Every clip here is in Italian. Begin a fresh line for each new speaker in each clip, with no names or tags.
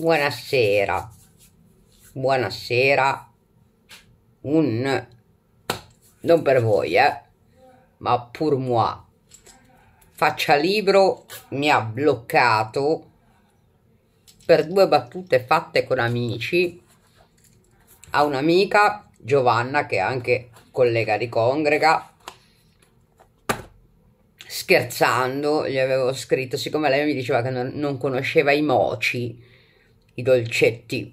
Buonasera. Buonasera. Un non per voi, eh, ma pur moi. Faccia libro mi ha bloccato per due battute fatte con amici a un'amica Giovanna che è anche collega di congrega scherzando gli avevo scritto siccome lei mi diceva che non, non conosceva i moci i dolcetti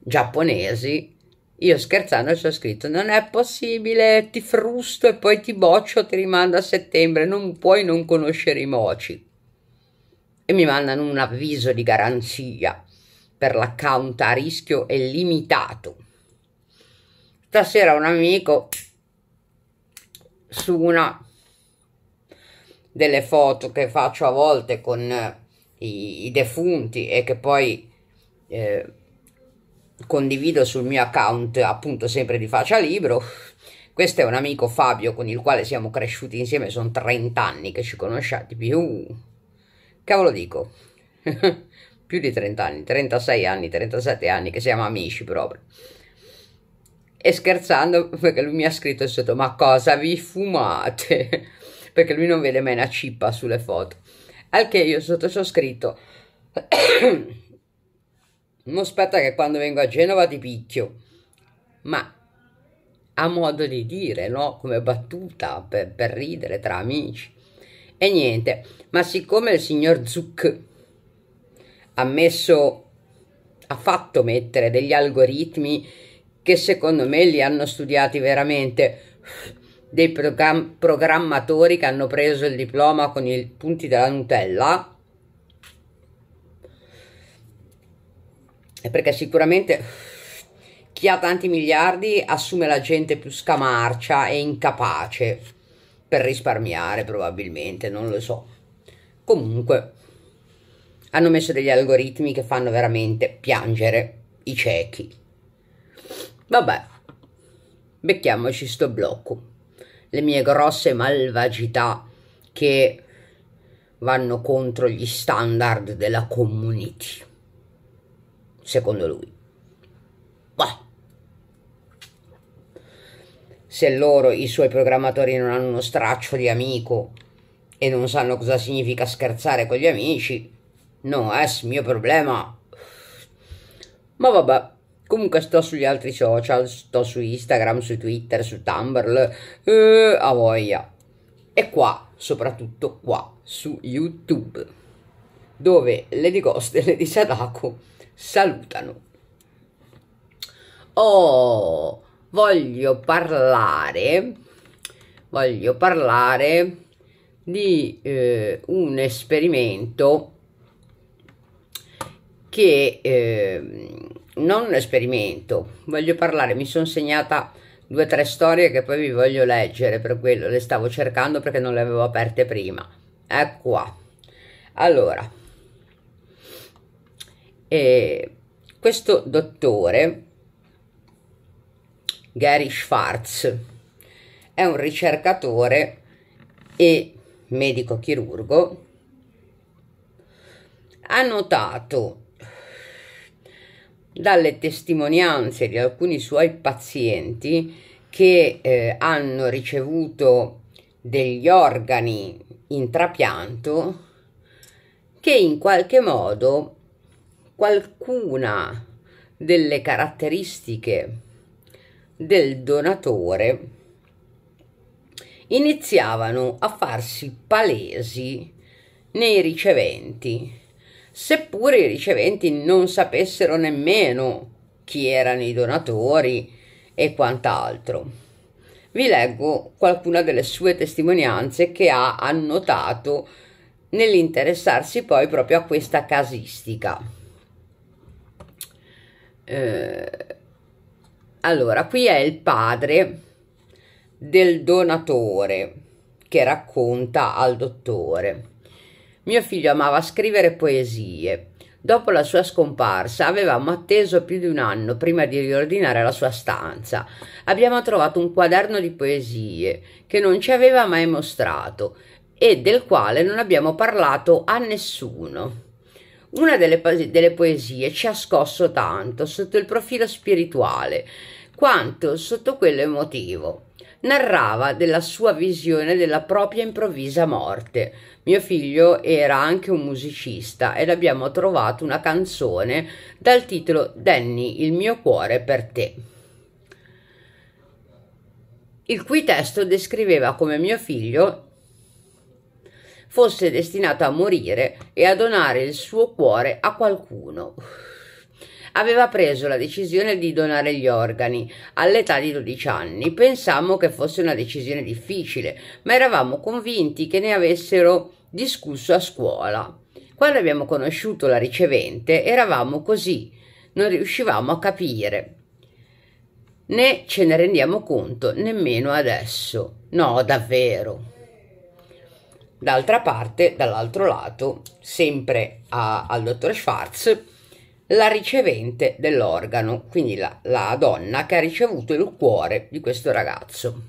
giapponesi, io scherzando ci ho scritto non è possibile, ti frusto e poi ti boccio, ti rimando a settembre, non puoi non conoscere i moci. E mi mandano un avviso di garanzia per l'account a rischio è limitato. Stasera un amico su una delle foto che faccio a volte con eh, i, i defunti e che poi eh, condivido sul mio account appunto sempre di Faccia Libro. Questo è un amico Fabio con il quale siamo cresciuti insieme, sono 30 anni che ci conosciamo, più... cavolo dico, più di 30 anni, 36 anni, 37 anni che siamo amici proprio. E scherzando perché lui mi ha scritto sotto ma cosa vi fumate? perché lui non vede mai una cippa sulle foto. Al che io sotto ho scritto Non aspetta che quando vengo a Genova ti picchio. Ma a modo di dire, no? Come battuta per, per ridere tra amici. E niente, ma siccome il signor Zuck ha messo, ha fatto mettere degli algoritmi che secondo me li hanno studiati veramente dei program- programmatori che hanno preso il diploma con i punti della Nutella perché sicuramente chi ha tanti miliardi assume la gente più scamarcia e incapace per risparmiare probabilmente, non lo so. Comunque hanno messo degli algoritmi che fanno veramente piangere i ciechi. Vabbè, becchiamoci sto blocco. Le mie grosse malvagità che vanno contro gli standard della community secondo lui. Bah. Se loro, i suoi programmatori, non hanno uno straccio di amico e non sanno cosa significa scherzare con gli amici, no, è il mio problema. Ma vabbè. Comunque sto sugli altri social, sto su Instagram, su Twitter, su Tumblr, eh, a voglia. E qua, soprattutto qua, su YouTube, dove Lady Ghost e Lady Sadako salutano. Oh, voglio parlare, voglio parlare di eh, un esperimento che eh, non un esperimento, voglio parlare, mi sono segnata due o tre storie che poi vi voglio leggere, per quello le stavo cercando perché non le avevo aperte prima. Ecco qua. Allora, eh, questo dottore, Gary Schwartz, è un ricercatore e medico chirurgo, ha notato dalle testimonianze di alcuni suoi pazienti che eh, hanno ricevuto degli organi in trapianto che in qualche modo qualcuna delle caratteristiche del donatore iniziavano a farsi palesi nei riceventi, seppure i riceventi non sapessero nemmeno chi erano i donatori e quant'altro. Vi leggo qualcuna delle sue testimonianze che ha annotato nell'interessarsi poi proprio a questa casistica eh, allora qui è il padre del donatore che racconta al dottore mio figlio amava scrivere poesie Dopo la sua scomparsa avevamo atteso più di un anno prima di riordinare la sua stanza. Abbiamo trovato un quaderno di poesie che non ci aveva mai mostrato e del quale non abbiamo parlato a nessuno. Una delle, delle poesie ci ha scosso tanto sotto il profilo spirituale quanto sotto quello emotivo narrava della sua visione della propria improvvisa morte. Mio figlio era anche un musicista ed abbiamo trovato una canzone dal titolo Danny, il mio cuore per te. Il cui testo descriveva come mio figlio fosse destinato a morire e a donare il suo cuore a qualcuno. Aveva preso la decisione di donare gli organi all'età di 12 anni. Pensammo che fosse una decisione difficile, ma eravamo convinti che ne avessero discusso a scuola. Quando abbiamo conosciuto la ricevente eravamo così, non riuscivamo a capire. Né ce ne rendiamo conto nemmeno adesso. No, davvero. D'altra parte, dall'altro lato, sempre a, al dottor Schwarz, la ricevente dell'organo, quindi la, la donna che ha ricevuto il cuore di questo ragazzo.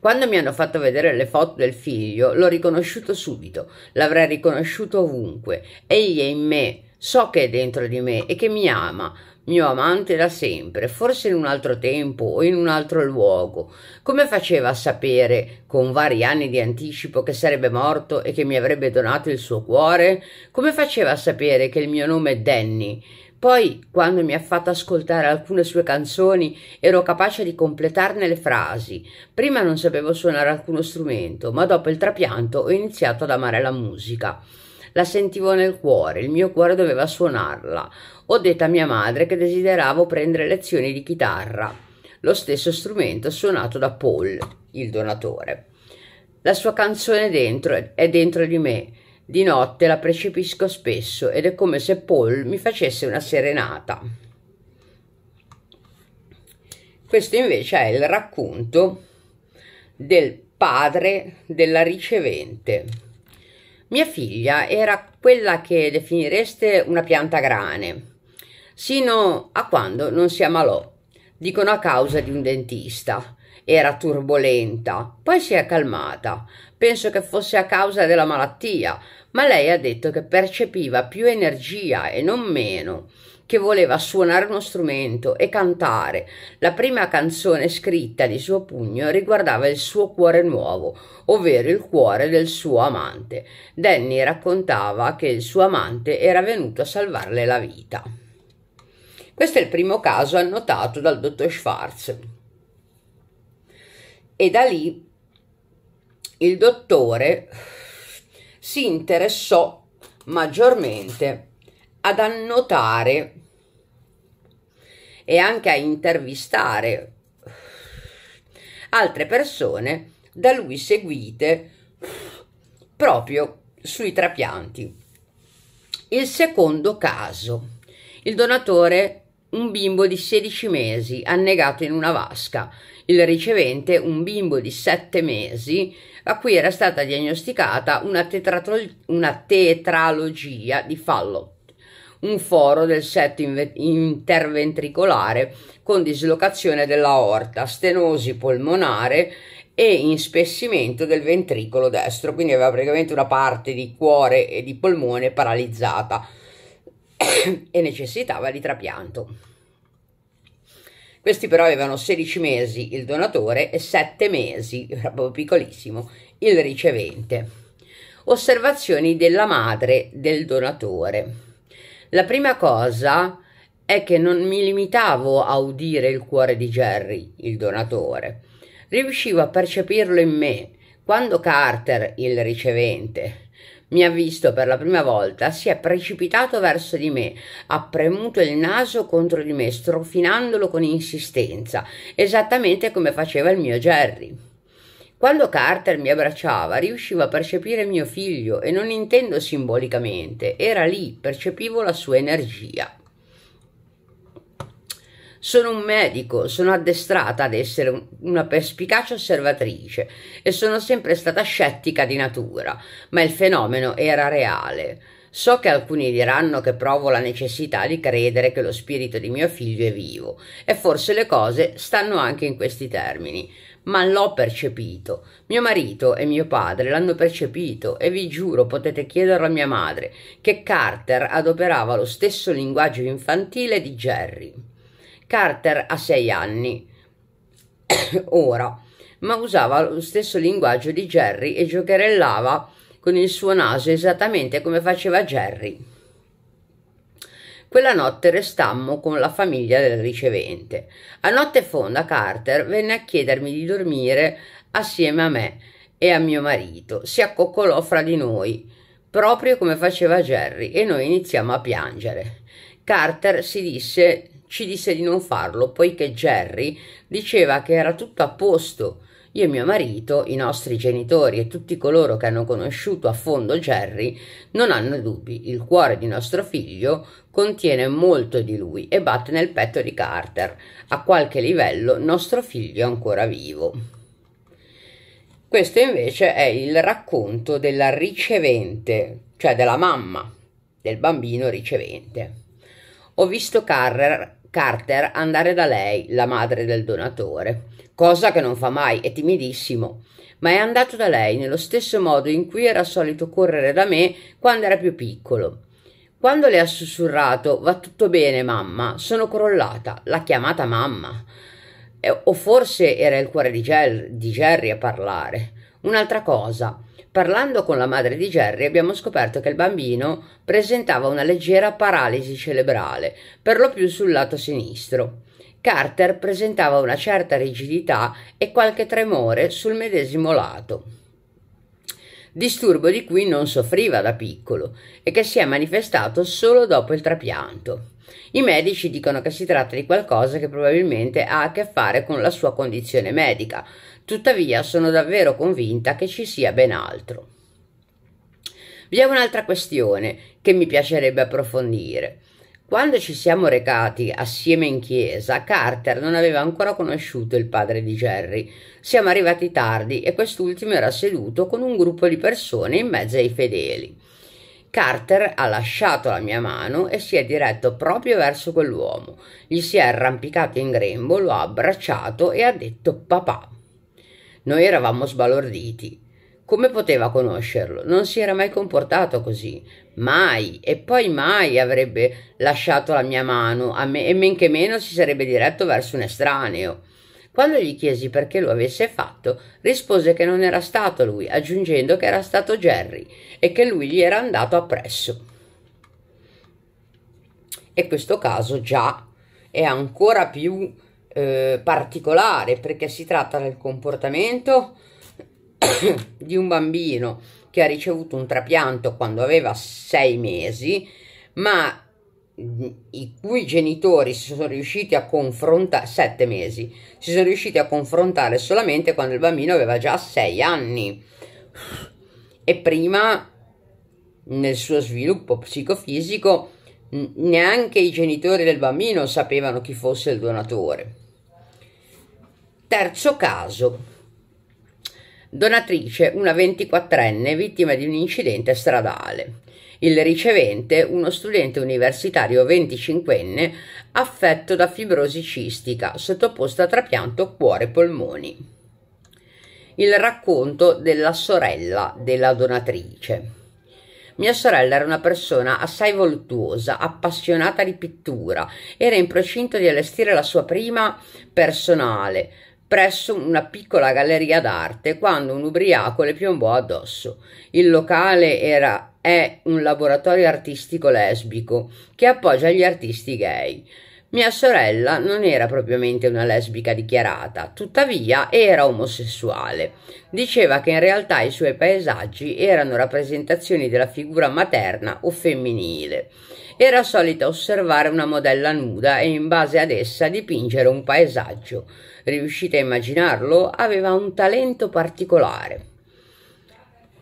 Quando mi hanno fatto vedere le foto del figlio, l'ho riconosciuto subito, l'avrei riconosciuto ovunque. Egli è in me, so che è dentro di me e che mi ama, mio amante da sempre, forse in un altro tempo o in un altro luogo. Come faceva a sapere, con vari anni di anticipo, che sarebbe morto e che mi avrebbe donato il suo cuore? Come faceva a sapere che il mio nome è Danny? Poi, quando mi ha fatto ascoltare alcune sue canzoni, ero capace di completarne le frasi. Prima non sapevo suonare alcuno strumento, ma dopo il trapianto ho iniziato ad amare la musica. La sentivo nel cuore, il mio cuore doveva suonarla ho detto a mia madre che desideravo prendere lezioni di chitarra, lo stesso strumento suonato da Paul, il donatore. La sua canzone dentro è dentro di me. Di notte la percepisco spesso ed è come se Paul mi facesse una serenata. Questo invece è il racconto del padre della ricevente. Mia figlia era quella che definireste una pianta grane sino a quando non si ammalò. Dicono a causa di un dentista. Era turbolenta, poi si è calmata. Penso che fosse a causa della malattia, ma lei ha detto che percepiva più energia e non meno, che voleva suonare uno strumento e cantare. La prima canzone scritta di suo pugno riguardava il suo cuore nuovo, ovvero il cuore del suo amante. Danny raccontava che il suo amante era venuto a salvarle la vita. Questo è il primo caso annotato dal dottor Schwarz. E da lì il dottore si interessò maggiormente ad annotare e anche a intervistare altre persone da lui seguite proprio sui trapianti. Il secondo caso, il donatore un bimbo di 16 mesi annegato in una vasca. Il ricevente, un bimbo di 7 mesi, a cui era stata diagnosticata una, una tetralogia di fallo, un foro del setto interventricolare con dislocazione dell'aorta, stenosi polmonare e inspessimento del ventricolo destro, quindi aveva praticamente una parte di cuore e di polmone paralizzata e necessitava di trapianto. Questi però avevano 16 mesi il donatore e 7 mesi, proprio piccolissimo, il ricevente. Osservazioni della madre del donatore. La prima cosa è che non mi limitavo a udire il cuore di Jerry, il donatore. Riuscivo a percepirlo in me. Quando Carter, il ricevente, mi ha visto per la prima volta, si è precipitato verso di me, ha premuto il naso contro di me, strofinandolo con insistenza, esattamente come faceva il mio Jerry. Quando Carter mi abbracciava, riuscivo a percepire mio figlio e non intendo simbolicamente, era lì, percepivo la sua energia. Sono un medico, sono addestrata ad essere una perspicace osservatrice e sono sempre stata scettica di natura, ma il fenomeno era reale. So che alcuni diranno che provo la necessità di credere che lo spirito di mio figlio è vivo, e forse le cose stanno anche in questi termini. Ma l'ho percepito. Mio marito e mio padre l'hanno percepito e vi giuro potete chiederlo a mia madre che Carter adoperava lo stesso linguaggio infantile di Jerry. Carter ha sei anni ora, ma usava lo stesso linguaggio di Jerry e giocherellava con il suo naso esattamente come faceva Jerry. Quella notte restammo con la famiglia del ricevente. A notte fonda Carter venne a chiedermi di dormire assieme a me e a mio marito. Si accoccolò fra di noi, proprio come faceva Jerry, e noi iniziamo a piangere. Carter si disse ci disse di non farlo poiché Jerry diceva che era tutto a posto. Io e mio marito, i nostri genitori e tutti coloro che hanno conosciuto a fondo Jerry non hanno dubbi, il cuore di nostro figlio contiene molto di lui e batte nel petto di Carter. A qualche livello nostro figlio è ancora vivo. Questo invece è il racconto della ricevente, cioè della mamma del bambino ricevente. Ho visto Carter Carter andare da lei, la madre del donatore, cosa che non fa mai, è timidissimo, ma è andato da lei nello stesso modo in cui era solito correre da me quando era più piccolo. Quando le ha sussurrato va tutto bene mamma, sono crollata, l'ha chiamata mamma. Eh, o forse era il cuore di, Ger- di Jerry a parlare. Un'altra cosa, Parlando con la madre di Jerry abbiamo scoperto che il bambino presentava una leggera paralisi cerebrale, per lo più sul lato sinistro. Carter presentava una certa rigidità e qualche tremore sul medesimo lato. Disturbo di cui non soffriva da piccolo e che si è manifestato solo dopo il trapianto. I medici dicono che si tratta di qualcosa che probabilmente ha a che fare con la sua condizione medica, Tuttavia sono davvero convinta che ci sia ben altro. Vi è un'altra questione che mi piacerebbe approfondire. Quando ci siamo recati assieme in chiesa, Carter non aveva ancora conosciuto il padre di Jerry. Siamo arrivati tardi e quest'ultimo era seduto con un gruppo di persone in mezzo ai fedeli. Carter ha lasciato la mia mano e si è diretto proprio verso quell'uomo. Gli si è arrampicato in grembo, lo ha abbracciato e ha detto papà. Noi eravamo sbalorditi. Come poteva conoscerlo? Non si era mai comportato così. Mai e poi mai avrebbe lasciato la mia mano a me e men che meno si sarebbe diretto verso un estraneo. Quando gli chiesi perché lo avesse fatto, rispose che non era stato lui, aggiungendo che era stato Jerry e che lui gli era andato appresso. E questo caso già è ancora più eh, particolare perché si tratta del comportamento di un bambino che ha ricevuto un trapianto quando aveva sei mesi, ma mm, i cui genitori si sono riusciti a confrontare sette mesi si sono riusciti a confrontare solamente quando il bambino aveva già sei anni e prima nel suo sviluppo psicofisico neanche i genitori del bambino sapevano chi fosse il donatore Terzo caso. Donatrice, una 24enne vittima di un incidente stradale. Il ricevente, uno studente universitario 25enne affetto da fibrosi cistica, sottoposto a trapianto cuore-polmoni. Il racconto della sorella della donatrice. Mia sorella era una persona assai voluttuosa, appassionata di pittura, era in procinto di allestire la sua prima personale, presso una piccola galleria d'arte quando un ubriaco le piombò addosso. Il locale era, è un laboratorio artistico lesbico che appoggia gli artisti gay. Mia sorella non era propriamente una lesbica dichiarata, tuttavia era omosessuale. Diceva che in realtà i suoi paesaggi erano rappresentazioni della figura materna o femminile era solita osservare una modella nuda e in base ad essa dipingere un paesaggio. Riuscite a immaginarlo? Aveva un talento particolare.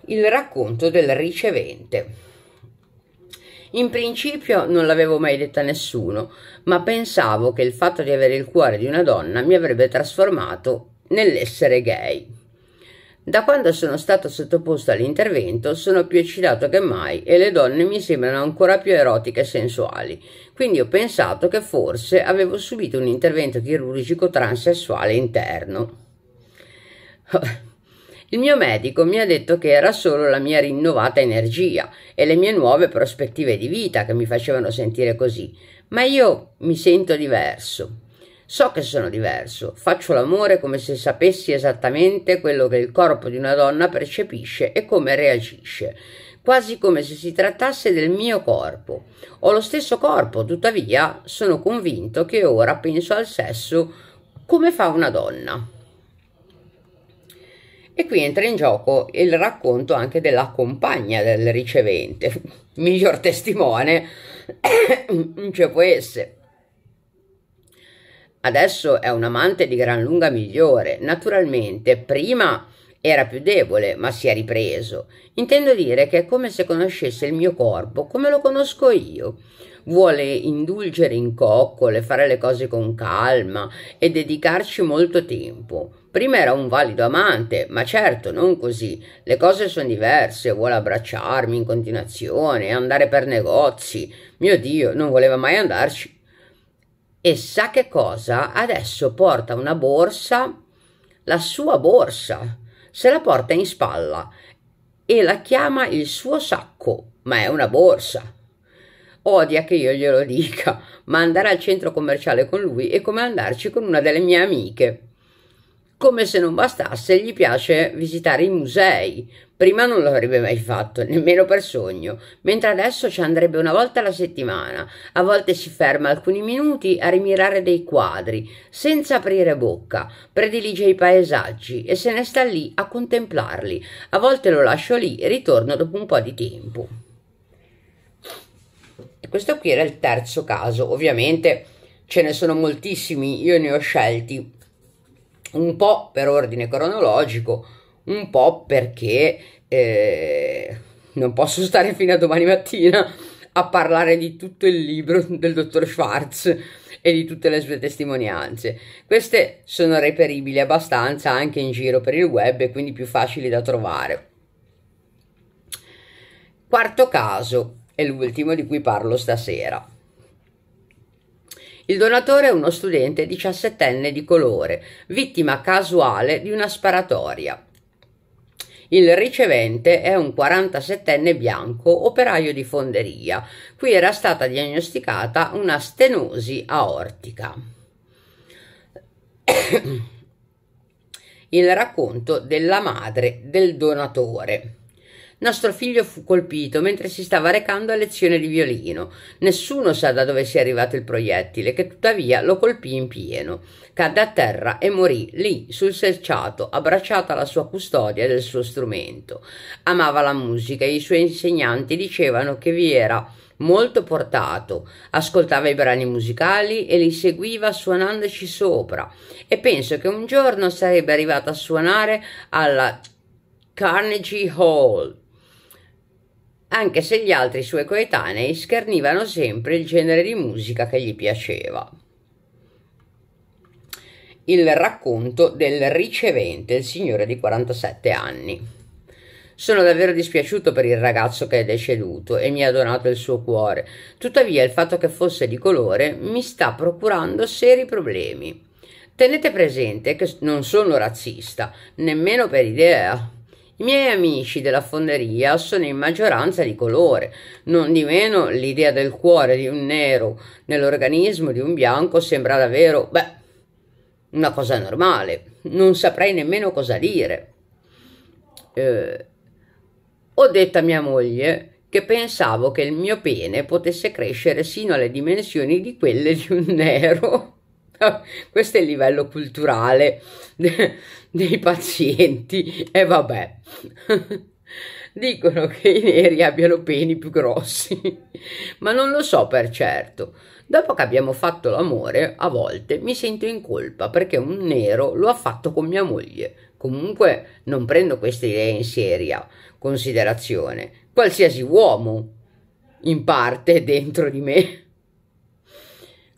Il racconto del ricevente. In principio non l'avevo mai detta a nessuno, ma pensavo che il fatto di avere il cuore di una donna mi avrebbe trasformato nell'essere gay. Da quando sono stato sottoposto all'intervento sono più eccitato che mai e le donne mi sembrano ancora più erotiche e sensuali, quindi ho pensato che forse avevo subito un intervento chirurgico transessuale interno. Il mio medico mi ha detto che era solo la mia rinnovata energia e le mie nuove prospettive di vita che mi facevano sentire così, ma io mi sento diverso. So che sono diverso, faccio l'amore come se sapessi esattamente quello che il corpo di una donna percepisce e come reagisce, quasi come se si trattasse del mio corpo. Ho lo stesso corpo, tuttavia sono convinto che ora penso al sesso come fa una donna. E qui entra in gioco il racconto anche della compagna del ricevente, miglior testimone, non ci cioè può essere Adesso è un amante di gran lunga migliore. Naturalmente, prima era più debole, ma si è ripreso. Intendo dire che è come se conoscesse il mio corpo, come lo conosco io. Vuole indulgere in coccole, fare le cose con calma e dedicarci molto tempo. Prima era un valido amante, ma certo non così. Le cose sono diverse, vuole abbracciarmi in continuazione, andare per negozi. Mio Dio, non voleva mai andarci. E sa che cosa? Adesso porta una borsa, la sua borsa, se la porta in spalla e la chiama il suo sacco, ma è una borsa. Odia che io glielo dica, ma andare al centro commerciale con lui è come andarci con una delle mie amiche. Come se non bastasse, gli piace visitare i musei, Prima non l'avrebbe mai fatto, nemmeno per sogno, mentre adesso ci andrebbe una volta alla settimana. A volte si ferma alcuni minuti a rimirare dei quadri, senza aprire bocca, predilige i paesaggi e se ne sta lì a contemplarli. A volte lo lascio lì e ritorno dopo un po' di tempo. E questo qui era il terzo caso, ovviamente ce ne sono moltissimi, io ne ho scelti un po' per ordine cronologico un po' perché eh, non posso stare fino a domani mattina a parlare di tutto il libro del dottor Schwartz e di tutte le sue testimonianze. Queste sono reperibili abbastanza anche in giro per il web e quindi più facili da trovare. Quarto caso, è l'ultimo di cui parlo stasera. Il donatore è uno studente 17enne di colore, vittima casuale di una sparatoria. Il ricevente è un 47enne bianco, operaio di fonderia. Qui era stata diagnosticata una stenosi aortica. Il racconto della madre del donatore. Nostro figlio fu colpito mentre si stava recando a lezione di violino. Nessuno sa da dove sia arrivato il proiettile, che tuttavia lo colpì in pieno. Cadde a terra e morì lì, sul selciato, abbracciata alla sua custodia del suo strumento. Amava la musica e i suoi insegnanti dicevano che vi era molto portato, ascoltava i brani musicali e li seguiva suonandoci sopra e penso che un giorno sarebbe arrivato a suonare alla Carnegie Hall anche se gli altri suoi coetanei schernivano sempre il genere di musica che gli piaceva. Il racconto del ricevente, il signore di 47 anni. Sono davvero dispiaciuto per il ragazzo che è deceduto e mi ha donato il suo cuore. Tuttavia il fatto che fosse di colore mi sta procurando seri problemi. Tenete presente che non sono razzista, nemmeno per idea. I miei amici della fonderia sono in maggioranza di colore, non di meno l'idea del cuore di un nero nell'organismo di un bianco sembra davvero, beh, una cosa normale, non saprei nemmeno cosa dire. Eh, ho detto a mia moglie che pensavo che il mio pene potesse crescere sino alle dimensioni di quelle di un nero. questo è il livello culturale dei pazienti e vabbè dicono che i neri abbiano peni più grossi ma non lo so per certo dopo che abbiamo fatto l'amore a volte mi sento in colpa perché un nero lo ha fatto con mia moglie comunque non prendo queste idee in seria considerazione qualsiasi uomo in parte dentro di me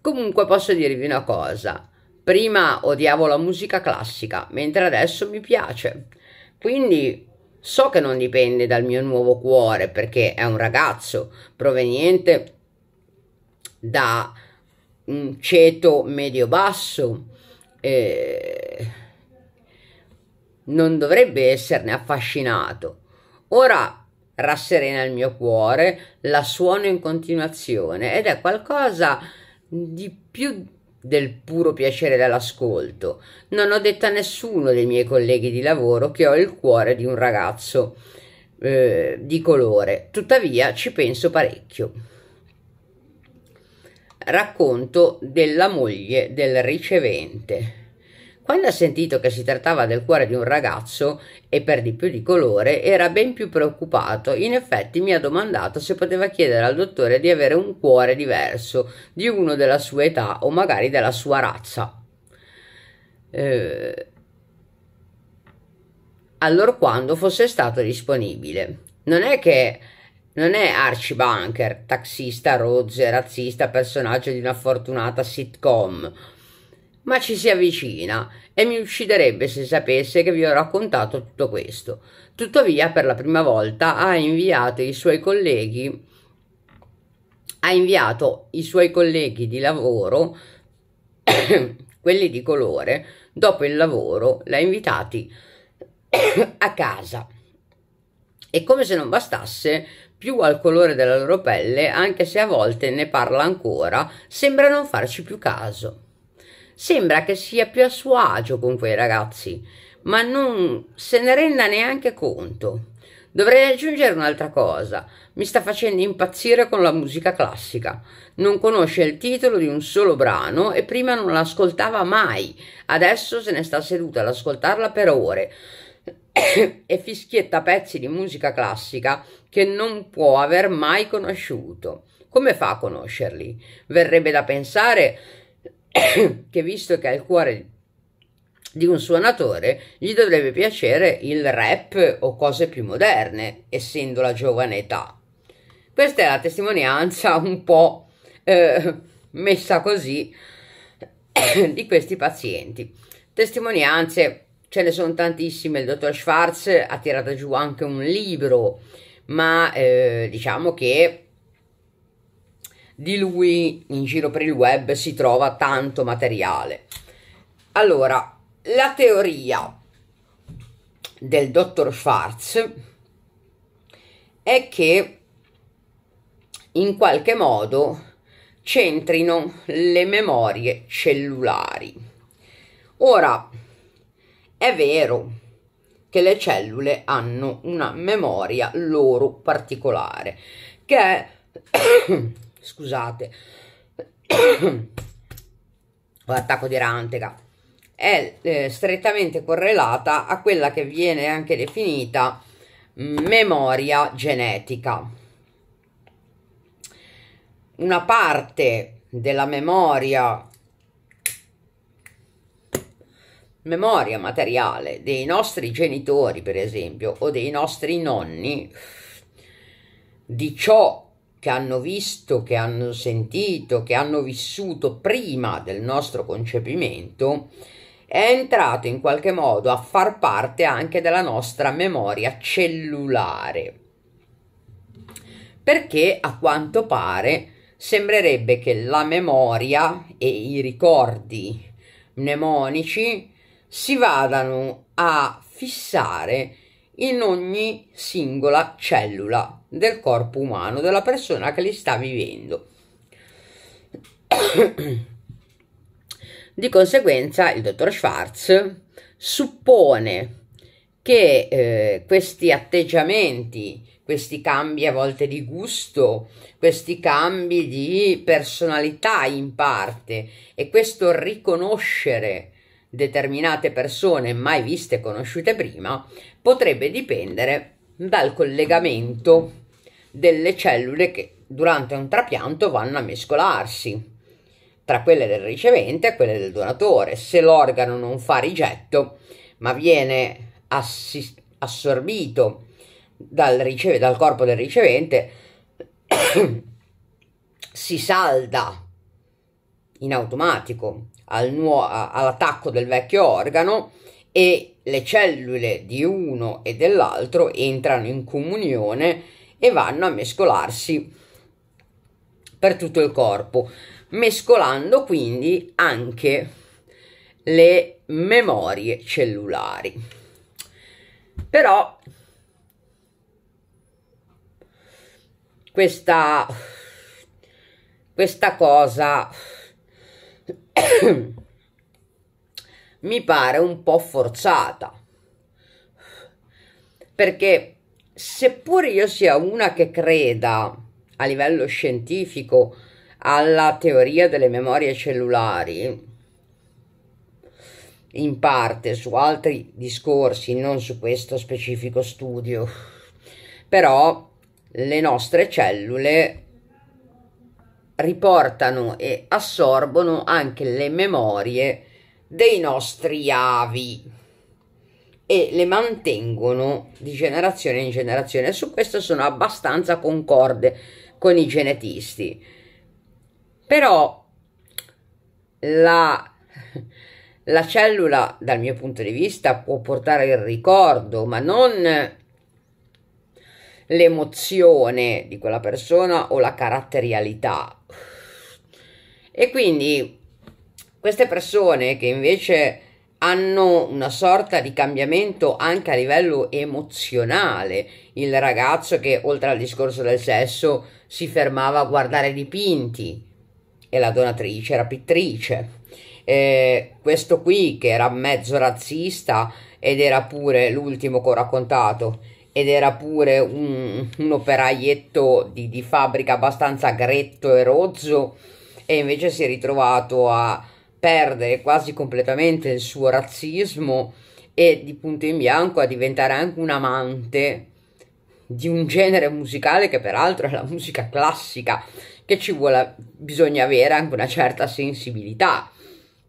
Comunque posso dirvi una cosa, prima odiavo la musica classica, mentre adesso mi piace. Quindi so che non dipende dal mio nuovo cuore, perché è un ragazzo proveniente da un ceto medio-basso. E non dovrebbe esserne affascinato. Ora rasserena il mio cuore, la suono in continuazione ed è qualcosa di più del puro piacere dell'ascolto. Non ho detto a nessuno dei miei colleghi di lavoro che ho il cuore di un ragazzo eh, di colore, tuttavia ci penso parecchio. Racconto della moglie del ricevente. Quando ha sentito che si trattava del cuore di un ragazzo, e per di più di colore, era ben più preoccupato. In effetti mi ha domandato se poteva chiedere al dottore di avere un cuore diverso, di uno della sua età o magari della sua razza. Eh, allora quando fosse stato disponibile. Non è che non è Archie Bunker, taxista, rozze, razzista, personaggio di una fortunata sitcom ma ci si avvicina e mi ucciderebbe se sapesse che vi ho raccontato tutto questo. Tuttavia, per la prima volta ha inviato i suoi colleghi ha inviato i suoi colleghi di lavoro quelli di colore dopo il lavoro l'ha invitati a casa e come se non bastasse più al colore della loro pelle anche se a volte ne parla ancora sembra non farci più caso Sembra che sia più a suo agio con quei ragazzi, ma non se ne renda neanche conto. Dovrei aggiungere un'altra cosa. Mi sta facendo impazzire con la musica classica. Non conosce il titolo di un solo brano e prima non l'ascoltava mai. Adesso se ne sta seduta ad ascoltarla per ore e fischietta pezzi di musica classica che non può aver mai conosciuto. Come fa a conoscerli? Verrebbe da pensare che visto che ha il cuore di un suonatore, gli dovrebbe piacere il rap o cose più moderne, essendo la giovane età. Questa è la testimonianza un po' eh, messa così di questi pazienti. Testimonianze ce ne sono tantissime, il dottor Schwarz ha tirato giù anche un libro, ma eh, diciamo che di lui in giro per il web si trova tanto materiale. Allora, la teoria del dottor Schwarz è che in qualche modo centrino le memorie cellulari. Ora, è vero che le cellule hanno una memoria loro particolare, che è scusate, o l'attacco di rantega, è eh, strettamente correlata a quella che viene anche definita memoria genetica. Una parte della memoria memoria materiale dei nostri genitori, per esempio, o dei nostri nonni, di ciò che hanno visto, che hanno sentito, che hanno vissuto prima del nostro concepimento, è entrato in qualche modo a far parte anche della nostra memoria cellulare. Perché a quanto pare sembrerebbe che la memoria e i ricordi mnemonici si vadano a fissare in ogni singola cellula del corpo umano della persona che li sta vivendo. Di conseguenza il dottor Schwartz suppone che eh, questi atteggiamenti, questi cambi a volte di gusto, questi cambi di personalità in parte e questo riconoscere determinate persone mai viste e conosciute prima potrebbe dipendere dal collegamento delle cellule che durante un trapianto vanno a mescolarsi tra quelle del ricevente e quelle del donatore. Se l'organo non fa rigetto, ma viene assist- assorbito dal, riceve- dal corpo del ricevente, si salda in automatico al nuo- all'attacco del vecchio organo e le cellule di uno e dell'altro entrano in comunione e vanno a mescolarsi per tutto il corpo, mescolando quindi anche le memorie cellulari. Però questa, questa cosa mi pare un po' forzata. Perché seppur io sia una che creda a livello scientifico alla teoria delle memorie cellulari, in parte su altri discorsi, non su questo specifico studio, però le nostre cellule riportano e assorbono anche le memorie dei nostri avi e le mantengono di generazione in generazione. Su questo sono abbastanza concorde con i genetisti. Però la, la cellula, dal mio punto di vista, può portare il ricordo, ma non l'emozione di quella persona o la caratterialità e quindi queste persone che invece hanno una sorta di cambiamento anche a livello emozionale. Il ragazzo che oltre al discorso del sesso si fermava a guardare dipinti e la donatrice era pittrice. E eh, questo qui che era mezzo razzista ed era pure l'ultimo che ho raccontato ed era pure un, un operaietto di, di fabbrica abbastanza gretto e rozzo e invece si è ritrovato a perdere quasi completamente il suo razzismo e di punto in bianco a diventare anche un amante di un genere musicale che peraltro è la musica classica, che ci vuole, bisogna avere anche una certa sensibilità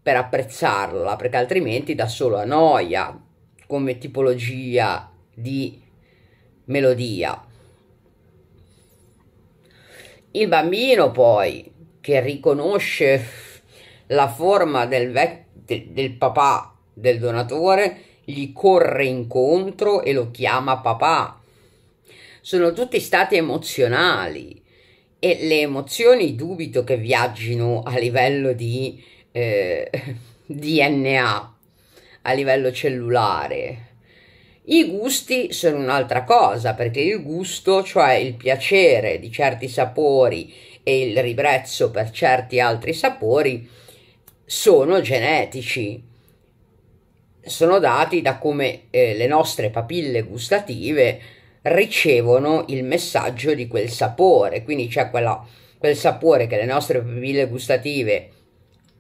per apprezzarla, perché altrimenti da solo a noia come tipologia di melodia. Il bambino poi che riconosce la forma del, vec- de- del papà del donatore, gli corre incontro e lo chiama papà. Sono tutti stati emozionali e le emozioni dubito che viaggino a livello di eh, DNA, a livello cellulare i gusti sono un'altra cosa, perché il gusto, cioè il piacere di certi sapori e il ribrezzo per certi altri sapori, sono genetici, sono dati da come eh, le nostre papille gustative ricevono il messaggio di quel sapore, quindi c'è quella, quel sapore che le nostre papille gustative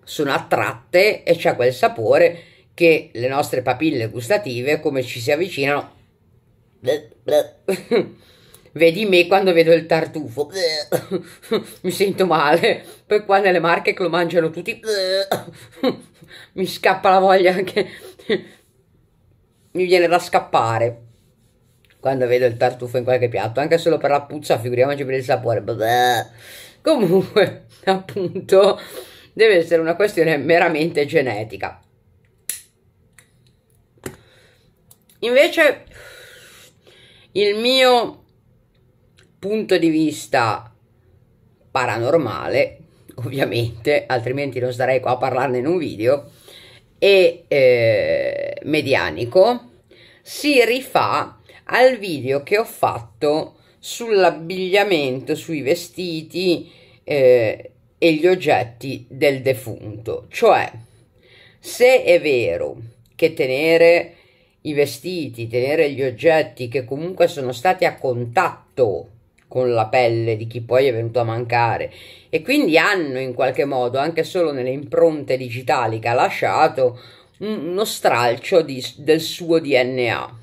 sono attratte e c'è quel sapore che che le nostre papille gustative, come ci si avvicinano, vedi me quando vedo il tartufo, mi sento male, poi qua nelle marche che lo mangiano tutti, mi scappa la voglia anche, mi viene da scappare quando vedo il tartufo in qualche piatto, anche solo per la puzza, figuriamoci per il sapore. Comunque, appunto, deve essere una questione meramente genetica. Invece il mio punto di vista paranormale, ovviamente, altrimenti non starei qua a parlarne in un video, e eh, medianico, si rifà al video che ho fatto sull'abbigliamento, sui vestiti eh, e gli oggetti del defunto. Cioè, se è vero che tenere i vestiti, tenere gli oggetti che comunque sono stati a contatto con la pelle di chi poi è venuto a mancare e quindi hanno in qualche modo, anche solo nelle impronte digitali che ha lasciato, uno stralcio di, del suo DNA.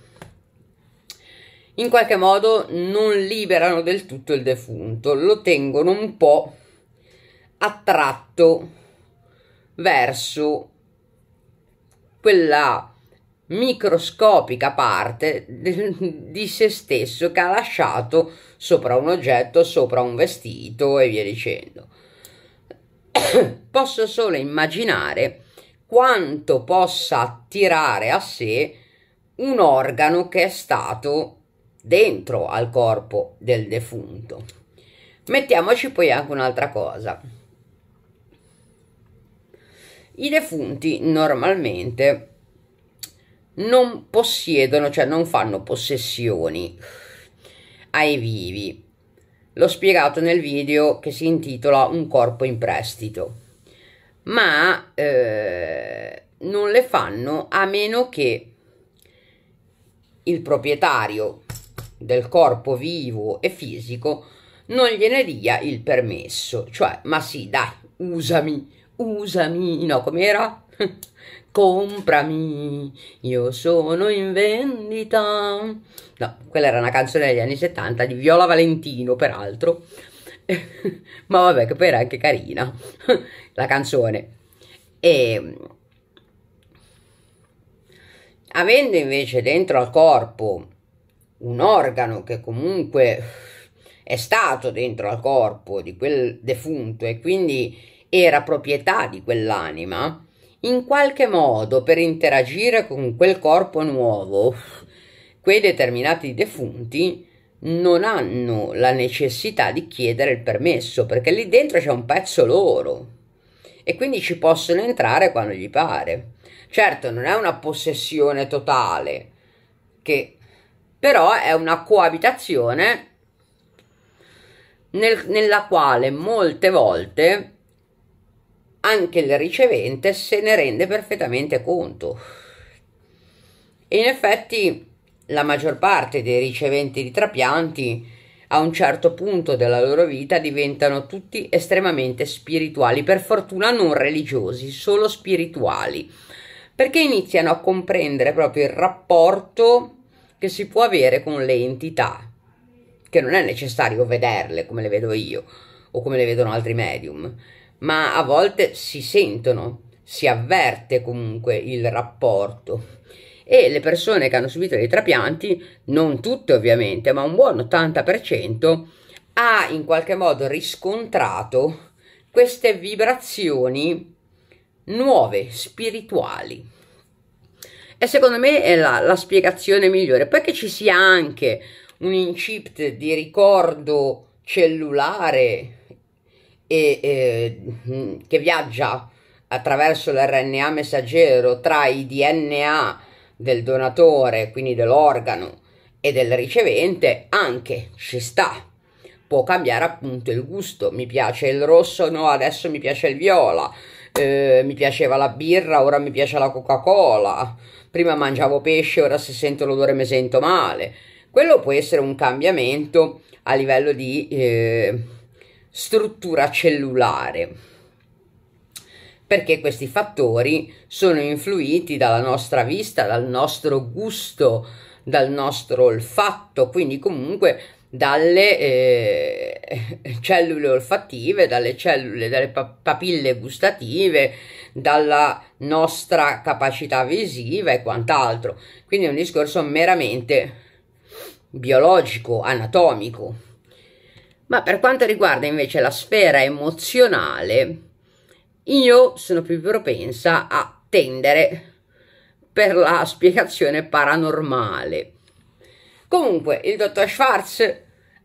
In qualche modo non liberano del tutto il defunto, lo tengono un po' attratto verso quella microscopica parte di se stesso che ha lasciato sopra un oggetto, sopra un vestito e via dicendo. Posso solo immaginare quanto possa attirare a sé un organo che è stato dentro al corpo del defunto. Mettiamoci poi anche un'altra cosa. I defunti normalmente non possiedono, cioè non fanno possessioni ai vivi. L'ho spiegato nel video che si intitola Un corpo in prestito, ma eh, non le fanno a meno che il proprietario del corpo vivo e fisico non gliene dia il permesso, cioè ma sì, dai, usami, usami, no, com'era? comprami, io sono in vendita. No, quella era una canzone degli anni 70 di Viola Valentino, peraltro. Ma vabbè, che poi era anche carina la canzone. E ehm, avendo invece dentro al corpo un organo che comunque è stato dentro al corpo di quel defunto e quindi era proprietà di quell'anima, in qualche modo per interagire con quel corpo nuovo, quei determinati defunti non hanno la necessità di chiedere il permesso perché lì dentro c'è un pezzo loro e quindi ci possono entrare quando gli pare. Certo, non è una possessione totale, che però è una coabitazione nel, nella quale molte volte anche il ricevente se ne rende perfettamente conto. in effetti la maggior parte dei riceventi di trapianti a un certo punto della loro vita diventano tutti estremamente spirituali, per fortuna non religiosi, solo spirituali, perché iniziano a comprendere proprio il rapporto che si può avere con le entità, che non è necessario vederle come le vedo io o come le vedono altri medium, ma a volte si sentono, si avverte comunque il rapporto. E le persone che hanno subito dei trapianti, non tutte ovviamente, ma un buon 80%, ha in qualche modo riscontrato queste vibrazioni nuove, spirituali. E secondo me è la, la spiegazione migliore. Poi che ci sia anche un incipit di ricordo cellulare e, eh, che viaggia attraverso l'RNA messaggero tra i DNA del donatore, quindi dell'organo e del ricevente, anche ci sta. Può cambiare appunto il gusto. Mi piace il rosso, no, adesso mi piace il viola. Eh, mi piaceva la birra, ora mi piace la Coca-Cola. Prima mangiavo pesce, ora se sento l'odore mi sento male. Quello può essere un cambiamento a livello di eh, struttura cellulare, perché questi fattori sono influiti dalla nostra vista, dal nostro gusto, dal nostro olfatto, quindi comunque dalle eh, cellule olfattive, dalle cellule, dalle papille gustative, dalla nostra capacità visiva e quant'altro. Quindi è un discorso meramente biologico, anatomico. Ma per quanto riguarda invece la sfera emozionale, io sono più propensa a tendere per la spiegazione paranormale. Comunque, il dottor Schwarz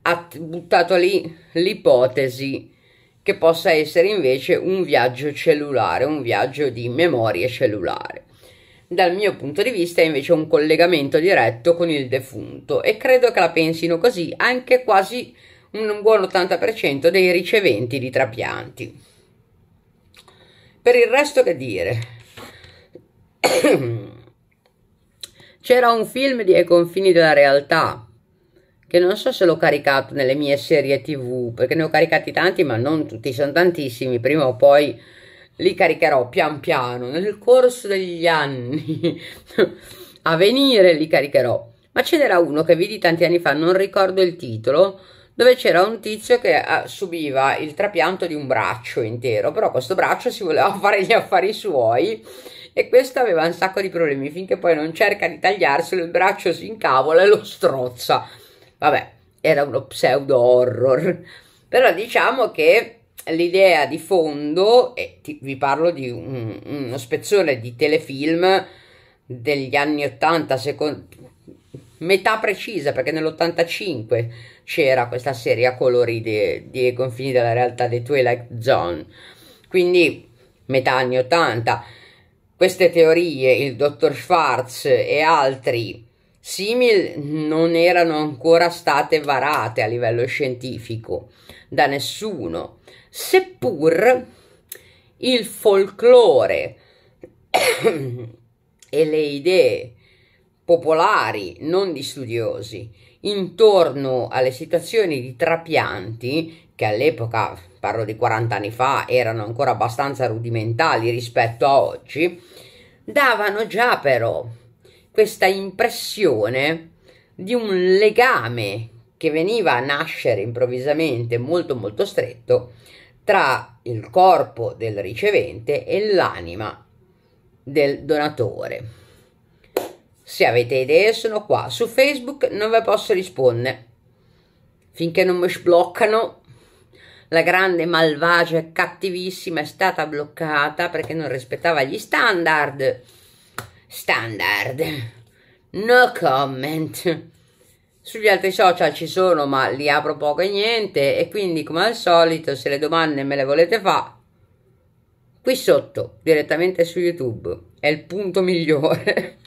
ha buttato lì l'ipotesi che possa essere invece un viaggio cellulare, un viaggio di memorie cellulare. Dal mio punto di vista è invece un collegamento diretto con il defunto e credo che la pensino così anche quasi un buon 80% dei riceventi di trapianti. Per il resto che dire? C'era un film di Ai confini della realtà, che non so se l'ho caricato nelle mie serie tv, perché ne ho caricati tanti, ma non tutti, sono tantissimi, prima o poi li caricherò pian piano, nel corso degli anni, a venire li caricherò. Ma ce n'era uno che vidi tanti anni fa, non ricordo il titolo, dove c'era un tizio che ah, subiva il trapianto di un braccio intero, però questo braccio si voleva fare gli affari suoi e questo aveva un sacco di problemi finché poi non cerca di tagliarselo, il braccio si incavola e lo strozza. Vabbè, era uno pseudo horror, però diciamo che l'idea di fondo, e ti, vi parlo di un, uno spezzone di telefilm degli anni 80, secondo, metà precisa perché nell'85 c'era questa serie a colori di I confini della realtà dei Twilight Zone quindi metà anni 80 queste teorie il dottor Schwartz e altri simili non erano ancora state varate a livello scientifico da nessuno seppur il folklore e le idee popolari, non di studiosi, intorno alle situazioni di trapianti che all'epoca, parlo di 40 anni fa, erano ancora abbastanza rudimentali rispetto a oggi, davano già però questa impressione di un legame che veniva a nascere improvvisamente molto molto stretto tra il corpo del ricevente e l'anima del donatore. Se avete idee sono qua, su Facebook non ve posso rispondere. Finché non mi sbloccano, la grande malvagia e cattivissima è stata bloccata perché non rispettava gli standard. Standard. No comment sugli altri social ci sono ma li apro poco e niente e quindi come al solito se le domande me le volete fare qui sotto direttamente su youtube è il punto migliore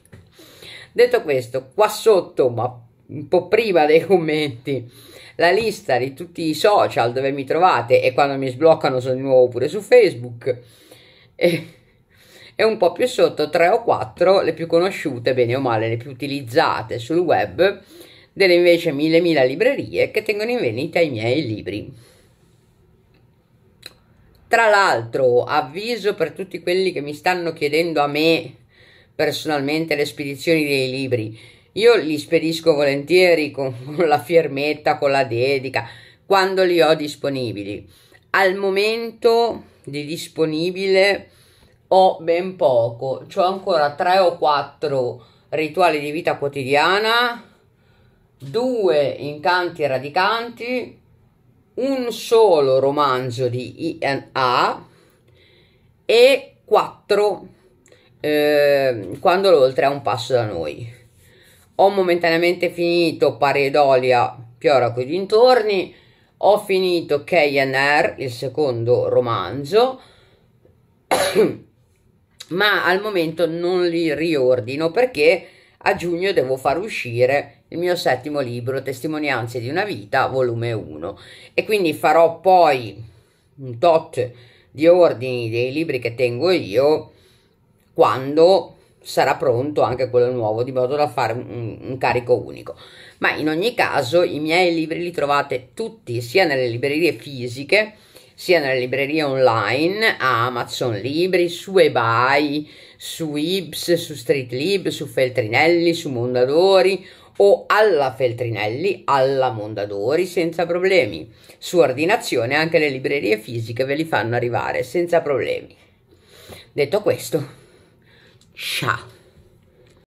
Detto questo, qua sotto, ma un po' prima dei commenti, la lista di tutti i social dove mi trovate e quando mi sbloccano sono di nuovo pure su Facebook. E, e un po' più sotto, 3 o 4 le più conosciute, bene o male, le più utilizzate sul web, delle invece mille mila librerie che tengono in vendita i miei libri. Tra l'altro, avviso per tutti quelli che mi stanno chiedendo a me personalmente le spedizioni dei libri. Io li spedisco volentieri con, con la firmetta, con la dedica, quando li ho disponibili. Al momento di disponibile ho ben poco, ho ancora 3 o 4 rituali di vita quotidiana, due incanti radicanti, un solo romanzo di INA e quattro Ehm, quando l'oltre è un passo da noi. Ho momentaneamente finito Paredolia, Piora coi dintorni, ho finito KNR, il secondo romanzo, ma al momento non li riordino perché a giugno devo far uscire il mio settimo libro, Testimonianze di una vita, volume 1, e quindi farò poi un tot di ordini dei libri che tengo io quando sarà pronto anche quello nuovo, di modo da fare un, un, carico unico. Ma in ogni caso i miei libri li trovate tutti sia nelle librerie fisiche, sia nelle librerie online, a Amazon Libri, su eBay, su Ibs, su Street Lib, su Feltrinelli, su Mondadori o alla Feltrinelli, alla Mondadori senza problemi. Su ordinazione anche le librerie fisiche ve li fanno arrivare senza problemi. Detto questo, 啥？